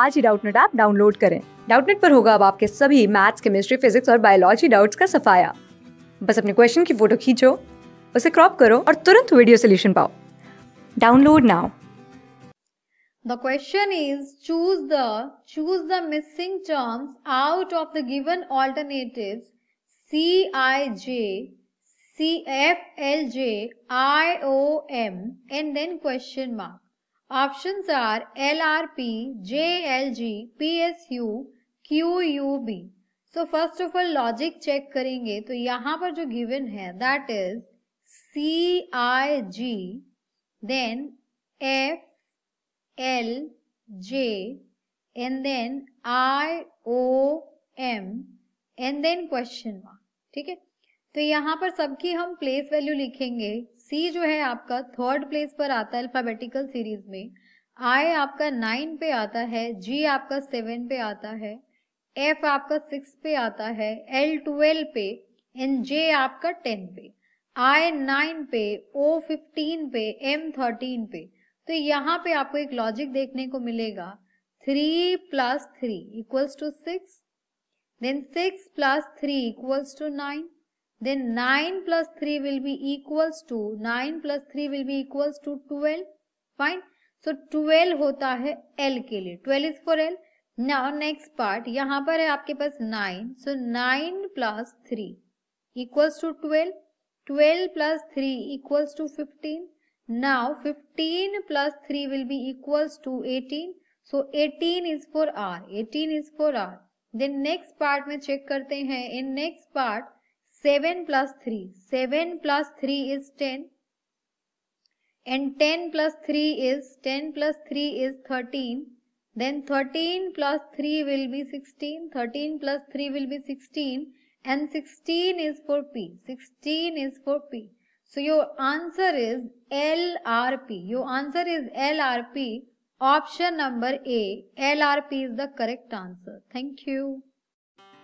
आज ही Doubtnut app download करें डाउटनेट पर होगा अब आपके सभी मैथ्स केमिस्ट्री फिजिक्स और बायोलॉजी डाउट्स का सफाया बस अपने क्वेश्चन की फोटो खींचो उसे क्रॉप करो और तुरंत वीडियो सोल्यूशन पाओ download now the the the question is choose choose missing terms out of the given alternative C I J C F L J I O M and then question mark option R R L L P J G P S U Q U B so first of all logic check करेंगे तो यहाँ पर जो given है that is C I G then F L J and then I O M and then question mark ठीक है तो यहाँ पर सबकी हम प्लेस वैल्यू लिखेंगे सी जो है आपका थर्ड प्लेस पर आता है अल्फाबेटिकल सीरीज में आई आपका नाइन पे आता है जी आपका सेवन पे आता है एफ आपका सिक्स पे आता है एल ट्वेल्व पे एंड जे आपका टेन पे आई नाइन पे ओ फिफ्टीन पे एम थर्टीन पे तो यहाँ पे आपको एक लॉजिक देखने को मिलेगा three plus three equals to six then six plus three equals to nine then 9 plus 3 will be equals to 9 plus 3 will be equals to 12 fine so 12 होता है L के लिए 12 is for L now next part यहाँ पर है आपके पास 9 so so 9 plus 3 equals to 12 12 plus 3 equals to 15 now 15 plus 3 will be equals to 18 so so 18 is for R 18 is for R then next part में check करते हैं in next part 7 plus 3. 7 plus 3 is 10. And 10 plus 3 is 10 plus 3 is 13. Then 13 plus 3 will be 16. 13 plus 3 will be 16. And 16 is for P. 16 is for P. So your answer is LRP. Your answer is LRP. Option number A. LRP is the correct answer. Thank you.